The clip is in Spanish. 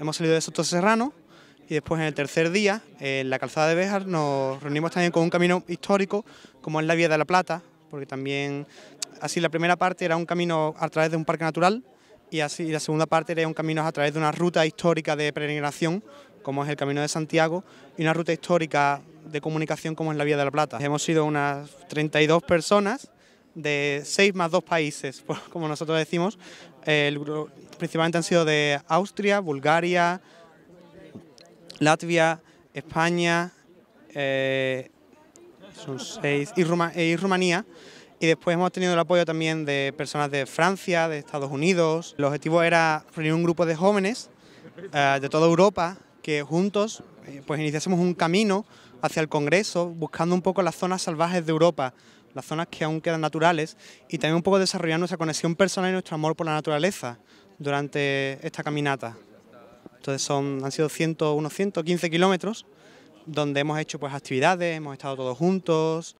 Hemos salido de Soto Serrano y después en el tercer día, en la calzada de Béjar, nos reunimos también con un camino histórico como es la Vía de la Plata, porque también así la primera parte era un camino a través de un parque natural y así la segunda parte era un camino a través de una ruta histórica de peregrinación como es el Camino de Santiago y una ruta histórica de comunicación como es la Vía de la Plata. Hemos sido unas 32 personas de seis más dos países, como nosotros decimos. principalmente han sido de Austria, Bulgaria, Latvia, España, eh, seis, eh, y, Rumanía. Y después hemos tenido el apoyo también de personas de Francia, de Estados Unidos. El objetivo era reunir un grupo de jóvenes eh, de toda Europa que juntos pues iniciásemos un camino hacia el Congreso buscando un poco las zonas salvajes de Europa, las zonas que aún quedan naturales y también un poco desarrollar nuestra conexión personal y nuestro amor por la naturaleza durante esta caminata. Entonces son, han sido unos 115 kilómetros donde hemos hecho pues actividades, hemos estado todos juntos,